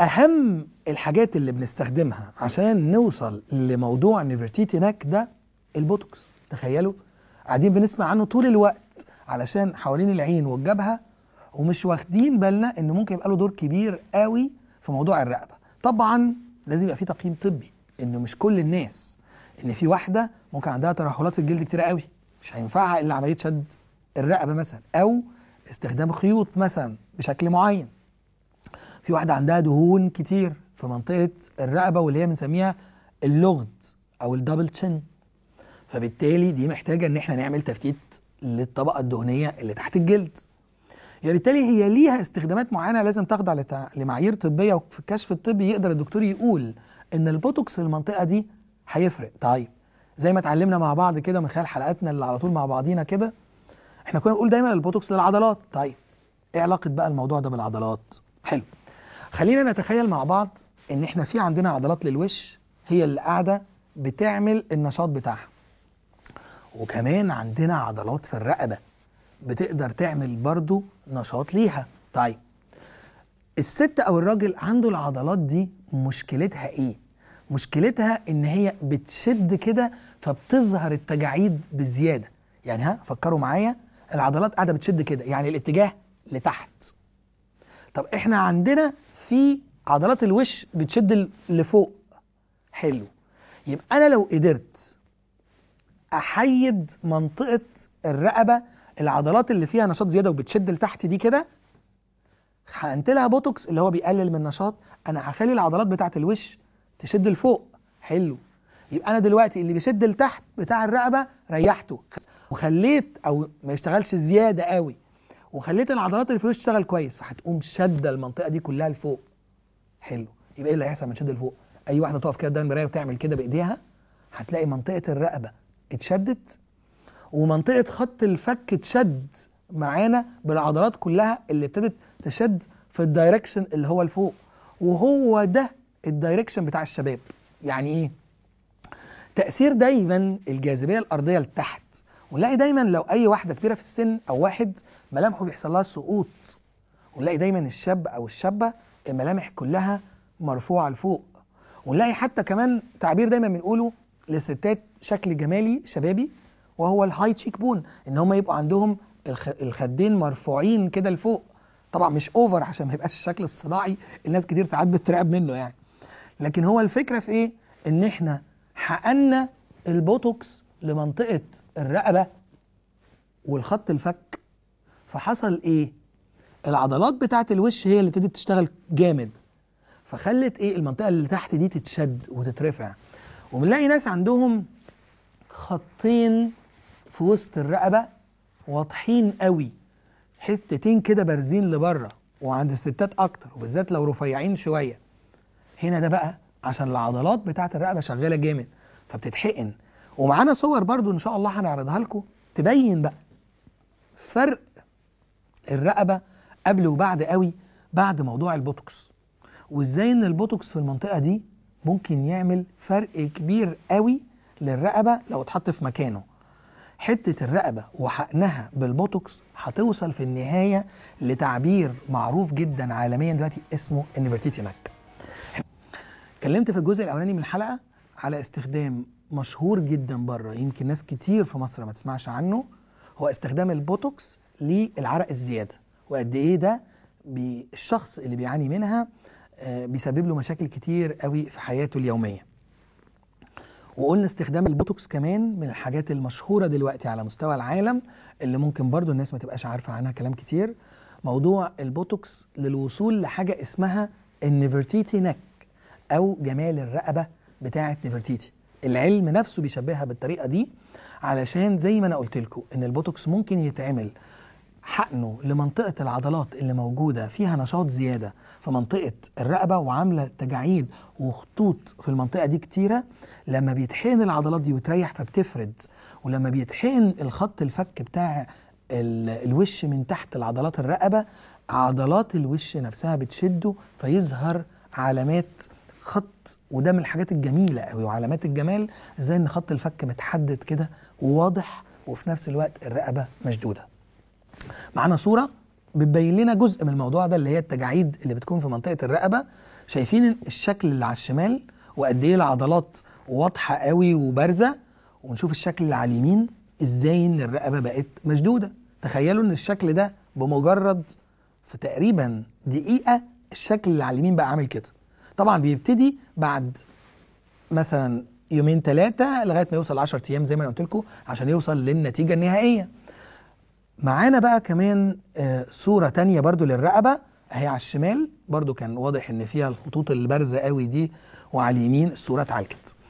اهم الحاجات اللي بنستخدمها عشان نوصل لموضوع نيفرتيتي ناك ده البوتوكس تخيلوا قاعدين بنسمع عنه طول الوقت علشان حوالين العين والجبهه ومش واخدين بالنا ان ممكن يبقى له دور كبير قوي في موضوع الرقبه طبعا لازم يبقى في تقييم طبي انه مش كل الناس ان في واحده ممكن عندها ترهلات في الجلد كتير قوي مش هينفعها الا عمليه شد الرقبه مثلا او استخدام خيوط مثلا بشكل معين في واحدة عندها دهون كتير في منطقة الرقبة واللي هي بنسميها اللغد أو الدبل تشن فبالتالي دي محتاجة إن احنا نعمل تفتيت للطبقة الدهنية اللي تحت الجلد يعني بالتالي هي ليها استخدامات معينه لازم تخضع لمعايير طبيه وفي الكشف الطبي يقدر الدكتور يقول ان البوتوكس للمنطقه دي هيفرق طيب زي ما اتعلمنا مع بعض كده من خلال حلقاتنا اللي على طول مع بعضينا كده احنا كنا بنقول دايما البوتوكس للعضلات طيب ايه علاقه بقى الموضوع ده بالعضلات حلو خلينا نتخيل مع بعض ان احنا في عندنا عضلات للوش هي اللي قاعده بتعمل النشاط بتاعها وكمان عندنا عضلات في الرقبه بتقدر تعمل برضو نشاط ليها طيب الست او الراجل عنده العضلات دي مشكلتها ايه مشكلتها ان هي بتشد كده فبتظهر التجاعيد بالزياده يعني ها فكروا معايا العضلات قاعده بتشد كده يعني الاتجاه لتحت طب احنا عندنا في عضلات الوش بتشد لفوق حلو يبقى انا لو قدرت احيد منطقه الرقبه العضلات اللي فيها نشاط زياده وبتشد لتحت دي كده حقنت لها بوتوكس اللي هو بيقلل من النشاط انا هخلي العضلات بتاعه الوش تشد لفوق حلو يبقى انا دلوقتي اللي بيشد لتحت بتاع الرقبه ريحته وخليت او ما يشتغلش زياده قوي وخليت العضلات اللي في الوش تشتغل كويس فهتقوم شاده المنطقه دي كلها لفوق حلو يبقى ايه اللي هيحصل لما تشد لفوق اي واحده تقف كده قدام المرايه وتعمل كده بايديها هتلاقي منطقه الرقبه اتشدت ومنطقه خط الفك اتشد معانا بالعضلات كلها اللي ابتدت تشد في الدايركشن اللي هو لفوق وهو ده الدايركشن بتاع الشباب يعني ايه تاثير دايما الجاذبيه الارضيه لتحت ونلاقي دايما لو اي واحده كبيره في السن او واحد ملامحه بيحصل لها سقوط ونلاقي دايما الشاب او الشابه الملامح كلها مرفوعه لفوق ونلاقي حتى كمان تعبير دايما بنقوله للستات شكل جمالي شبابي وهو الهاي تشيك بون ان هم يبقوا عندهم الخدين مرفوعين كده لفوق طبعا مش اوفر عشان ما يبقاش الشكل الصناعي الناس كتير ساعات بتترعب منه يعني لكن هو الفكره في ايه ان احنا حقنا البوتوكس لمنطقه الرقبه والخط الفك فحصل ايه العضلات بتاعه الوش هي اللي ابتدت تشتغل جامد فخلت ايه المنطقه اللي تحت دي تتشد وتترفع وبنلاقي ناس عندهم خطين في وسط الرقبه واضحين قوي حتتين كده بارزين لبره وعند الستات اكتر وبالذات لو رفيعين شويه هنا ده بقى عشان العضلات بتاعه الرقبه شغاله جامد فبتتحقن ومعانا صور برضو ان شاء الله هنعرضها لكم تبين بقى فرق الرقبه قبل وبعد قوي بعد موضوع البوتوكس وازاي ان البوتوكس في المنطقه دي ممكن يعمل فرق كبير قوي للرقبه لو اتحط في مكانه حته الرقبه وحقنها بالبوتوكس هتوصل في النهايه لتعبير معروف جدا عالميا دلوقتي اسمه انفرتيتي ماك اتكلمت في الجزء الاولاني من الحلقه على استخدام مشهور جدا بره يمكن ناس كتير في مصر ما تسمعش عنه هو استخدام البوتوكس للعرق الزياده وقد ايه ده الشخص اللي بيعاني منها آه، بيسبب له مشاكل كتير قوي في حياته اليوميه وقلنا استخدام البوتوكس كمان من الحاجات المشهوره دلوقتي على مستوى العالم اللي ممكن برضو الناس ما تبقاش عارفه عنها كلام كتير موضوع البوتوكس للوصول لحاجه اسمها النيفرتيتي نك او جمال الرقبه بتاعه نفرتيتي العلم نفسه بيشبهها بالطريقه دي علشان زي ما انا قلت لكم ان البوتوكس ممكن يتعمل حقنه لمنطقة العضلات اللي موجودة فيها نشاط زيادة في منطقة الرقبة وعاملة تجاعيد وخطوط في المنطقة دي كتيرة لما بيتحقن العضلات دي وتريح فبتفرد ولما بيتحقن الخط الفك بتاع الوش من تحت العضلات الرقبة عضلات الوش نفسها بتشده فيظهر علامات خط وده من الحاجات الجميله قوي وعلامات الجمال ازاي ان خط الفك متحدد كده وواضح وفي نفس الوقت الرقبه مشدوده معانا صوره بتبين لنا جزء من الموضوع ده اللي هي التجاعيد اللي بتكون في منطقه الرقبه شايفين الشكل اللي على الشمال وقد ايه العضلات واضحه قوي وبارزه ونشوف الشكل اللي على اليمين ازاي ان الرقبه بقت مشدوده تخيلوا ان الشكل ده بمجرد في تقريبا دقيقه الشكل اللي على اليمين بقى عامل كده طبعا بيبتدي بعد مثلا يومين ثلاثة لغاية ما يوصل 10 أيام زي ما أنا قلت لكم عشان يوصل للنتيجة النهائية معانا بقى كمان آه، صورة تانية برضو للرقبة اهي على الشمال برضو كان واضح ان فيها الخطوط البارزة قوي دي وعلى اليمين الصورة اتعالجت